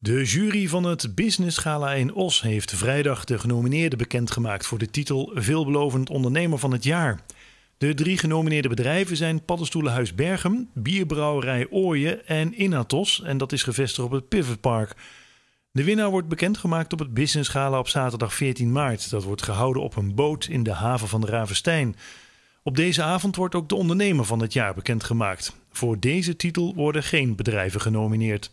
De jury van het Business Gala in Os heeft vrijdag de genomineerden bekendgemaakt voor de titel Veelbelovend Ondernemer van het Jaar. De drie genomineerde bedrijven zijn Paddenstoelenhuis Bergen, Bierbrouwerij Ooyen en Inatos en dat is gevestigd op het Pivotpark. De winnaar wordt bekendgemaakt op het Business Gala op zaterdag 14 maart. Dat wordt gehouden op een boot in de haven van de Ravenstein. Op deze avond wordt ook de ondernemer van het jaar bekendgemaakt. Voor deze titel worden geen bedrijven genomineerd.